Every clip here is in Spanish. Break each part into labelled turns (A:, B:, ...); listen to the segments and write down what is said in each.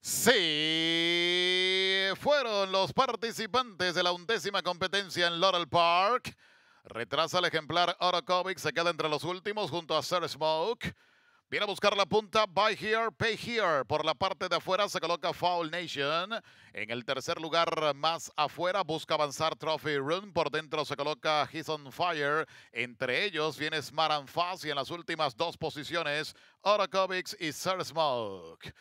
A: ¡Sí! fueron los participantes de la undécima competencia en Laurel Park. Retrasa el ejemplar Orokovic, se queda entre los últimos junto a Sir Smoke. Viene a buscar la punta, buy here, pay here. Por la parte de afuera se coloca Foul Nation. En el tercer lugar, más afuera, busca avanzar Trophy Room. Por dentro se coloca He's on Fire. Entre ellos viene Smart and y en las últimas dos posiciones, Orokovics y Sir Smoke.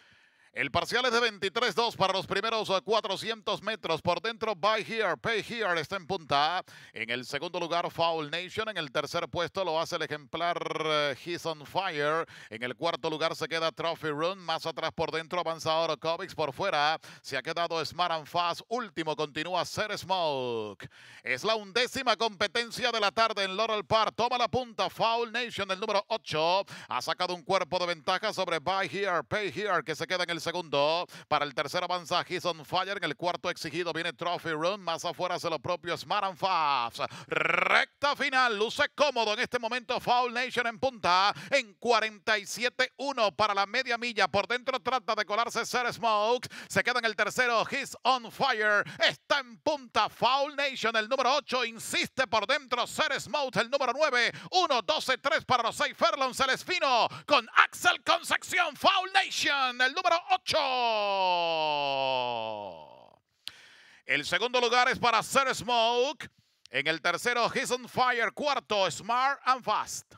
A: El parcial es de 23-2 para los primeros 400 eh, metros. Por dentro, Buy Here, Pay Here está en punta. En el segundo lugar, Foul Nation. En el tercer puesto lo hace el ejemplar eh, He's on Fire. En el cuarto lugar se queda Trophy Run. Más atrás por dentro avanza ahora por fuera. Se ha quedado Smart and Fast. Último continúa Ser Smoke. Es la undécima competencia de la tarde en Laurel Park. Toma la punta. Foul Nation, el número 8. Ha sacado un cuerpo de ventaja sobre Buy Here, Pay Here, que se queda en el segundo. Para el tercero avanza He's on Fire. En el cuarto exigido viene Trophy Room. Más afuera se lo propio Smart and Fast. Recta final. Luce cómodo en este momento. Foul Nation en punta. En 47-1 para la media milla. Por dentro trata de colarse Ser Smoke. Se queda en el tercero. He's on Fire. Está en punta. Foul Nation el número 8. Insiste por dentro. Ser Smoke el número 9. 1-12-3 para los 6 Ferlon. Se les con Axel Concepción. Foul Nation el número 8. El segundo lugar es para Sir Smoke. En el tercero, Hiss on Fire. Cuarto, Smart and Fast.